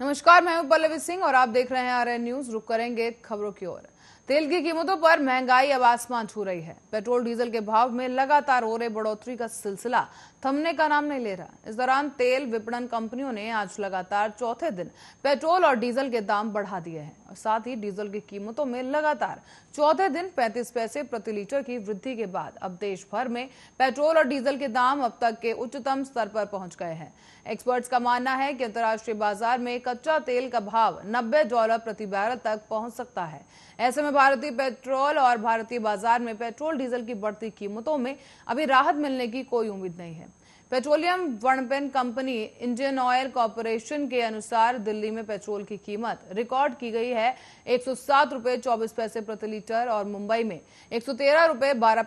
नमस्कार मैं हूं पल्लवी सिंह और आप देख रहे हैं आर न्यूज रुक करेंगे खबरों की ओर तेल की कीमतों पर महंगाई अब आसमान छू रही है पेट्रोल डीजल के भाव में लगातार हो रहे बढ़ोतरी का सिलसिला थमने का नाम नहीं ले रहा इस दौरान तेल विपणन कंपनियों ने आज लगातार चौथे दिन पेट्रोल और डीजल के दाम बढ़ा दिए हैं और साथ ही डीजल की कीमतों में लगातार चौथे दिन पैंतीस पैसे प्रति लीटर की वृद्धि के बाद अब देश भर में पेट्रोल और डीजल के दाम अब तक के उच्चतम स्तर पर पहुंच गए हैं एक्सपर्ट्स का मानना है कि अंतर्राष्ट्रीय बाजार में कच्चा तेल का भाव नब्बे डॉलर प्रति बैरल तक पहुंच सकता है ऐसे में भारतीय पेट्रोल और भारतीय बाजार में पेट्रोल डीजल की बढ़ती कीमतों में अभी राहत मिलने की कोई उम्मीद नहीं है पेट्रोलियम वणपेन कंपनी इंडियन ऑयल कॉरपोरेशन के अनुसार दिल्ली में पेट्रोल की कीमत रिकॉर्ड की गई है एक सौ पैसे प्रति लीटर और मुंबई में एक सौ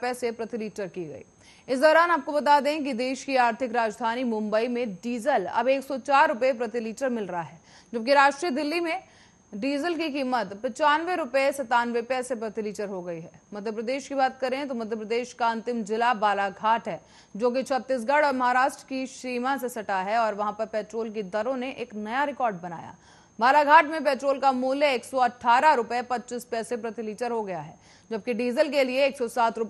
पैसे प्रति लीटर की गई इस दौरान आपको बता दें कि देश की आर्थिक राजधानी मुंबई में डीजल अब एक सौ प्रति लीटर मिल रहा है जबकि राष्ट्रीय दिल्ली में डीजल की कीमत पचानवे रुपए सतानवे पैसे प्रति लीटर हो गई है मध्य प्रदेश की बात करें तो मध्य प्रदेश का अंतिम जिला बालाघाट है जो कि छत्तीसगढ़ और महाराष्ट्र की सीमा से सटा है और वहां पर पेट्रोल की दरों ने एक नया रिकॉर्ड बनाया बालाघाट में पेट्रोल का मूल्य एक सौ पैसे प्रति लीटर हो गया है जबकि डीजल के लिए एक सौ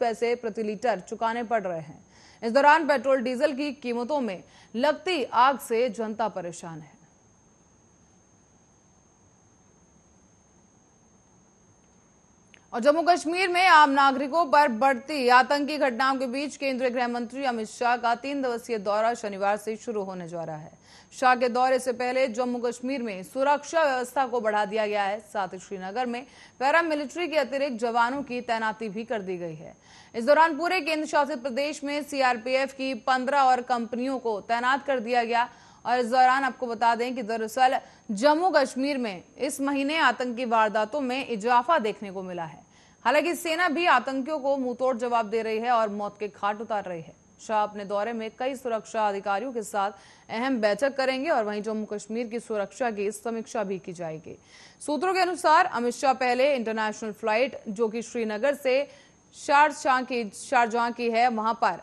पैसे प्रति लीटर चुकाने पड़ रहे हैं इस दौरान पेट्रोल डीजल की कीमतों में लगती आग से जनता परेशान है और जम्मू कश्मीर में आम नागरिकों पर बढ़ती आतंकी घटनाओं के बीच केंद्रीय गृह मंत्री अमित शाह का तीन दिवसीय दौरा शनिवार से शुरू होने जा रहा है शाह के दौरे से पहले जम्मू कश्मीर में सुरक्षा व्यवस्था को बढ़ा दिया गया है साथ ही श्रीनगर में पैरामिलिट्री के अतिरिक्त जवानों की तैनाती भी कर दी गई है इस दौरान पूरे केंद्र शासित प्रदेश में सीआरपीएफ की पंद्रह और कंपनियों को तैनात कर दिया गया और इस दौरान आपको बता दें कि दरअसल जम्मू कश्मीर में इस महीने आतंकी वारदातों में इजाफा देखने को मिला है हालांकि सेना भी आतंकियों को मुंहतोड़ जवाब दे रही है और मौत के घाट उतार रही है शाह अपने दौरे में कई सुरक्षा अधिकारियों के साथ अहम बैठक करेंगे और वहीं जम्मू कश्मीर की सुरक्षा की समीक्षा भी की जाएगी सूत्रों के अनुसार अमित शाह पहले इंटरनेशनल फ्लाइट जो कि श्रीनगर से शारजहां की शारजहां की है वहां पर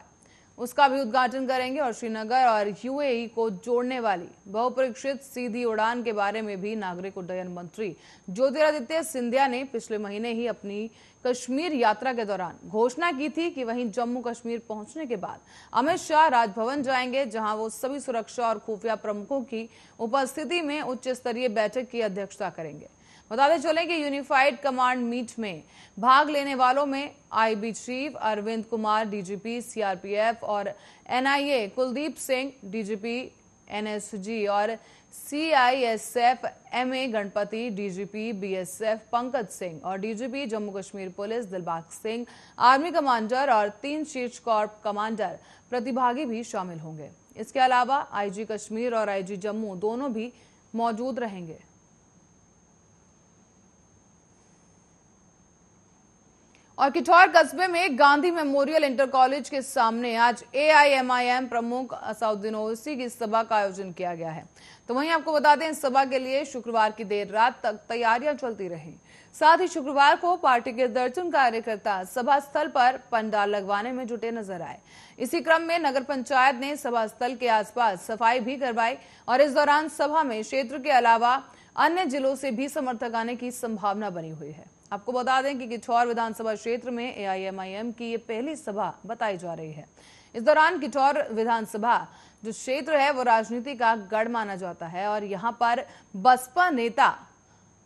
उसका भी उद्घाटन करेंगे और श्रीनगर और यूएई को जोड़ने वाली बहुप्रीक्षित सीधी उड़ान के बारे में भी नागरिक उड्डयन मंत्री ज्योतिरादित्य सिंधिया ने पिछले महीने ही अपनी कश्मीर यात्रा के दौरान घोषणा की थी कि वहीं जम्मू कश्मीर पहुंचने के बाद अमित शाह राजभवन जाएंगे जहां वो सभी सुरक्षा और खुफिया प्रमुखों की उपस्थिति में उच्च स्तरीय बैठक की अध्यक्षता करेंगे बताते चले कि यूनिफाइड कमांड मीट में भाग लेने वालों में IB chief Arvind Kumar DGP CRPF और NIA Kuldeep Singh DGP NSG और CISF M A Ganapathy DGP BSF Pankaj Singh और DGP Jammu Kashmir police Dilbag Singh army commander और तीन शीर्ष कॉर्प कमांडर प्रतिभागी भी शामिल होंगे इसके अलावा आईजी कश्मीर और आईजी जम्मू दोनों भी मौजूद रहेंगे और किठौर कस्बे में गांधी मेमोरियल इंटर कॉलेज के सामने आज एआईएमआईएम प्रमुख असाउद्दीन ओवैसी की सभा का आयोजन किया गया है तो वहीं आपको बता दें इस सभा के लिए शुक्रवार की देर रात तक तैयारियां चलती रही साथ ही शुक्रवार को पार्टी के दर्जन कार्यकर्ता सभा स्थल पर पंडाल लगवाने में जुटे नजर आए इसी क्रम में नगर पंचायत ने सभा स्थल के आसपास सफाई भी करवाई और इस दौरान सभा में क्षेत्र के अलावा अन्य जिलों से भी समर्थक आने की संभावना बनी हुई है आपको बता दें कि किठौर विधानसभा क्षेत्र में एआईएमआईएम की ये पहली सभा बताई जा रही है इस दौरान किठौर विधानसभा जो क्षेत्र है वो राजनीति का गढ़ माना जाता है और यहाँ पर बसपा नेता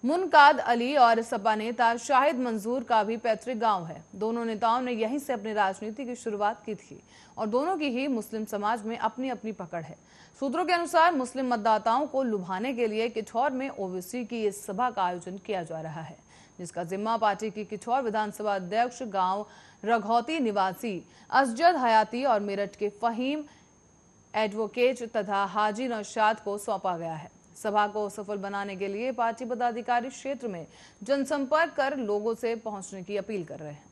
मुनकाद अली और सपा नेता शाहिद मंजूर का भी पैतृक गांव है दोनों नेताओं ने यहीं से अपनी राजनीति की शुरुआत की थी और दोनों की ही मुस्लिम समाज में अपनी अपनी पकड़ है सूत्रों के अनुसार मुस्लिम मतदाताओं को लुभाने के लिए किठौर में ओबीसी की इस सभा का आयोजन किया जा रहा है जिसका जिम्मा पार्टी की किठौर विधानसभा अध्यक्ष गांव रघौती निवासी असजद हयाती और मेरठ के फहीम एडवोकेट तथा हाजी नौशाद को सौंपा गया है सभा को सफल बनाने के लिए पार्टी पदाधिकारी क्षेत्र में जनसंपर्क कर लोगों से पहुंचने की अपील कर रहे हैं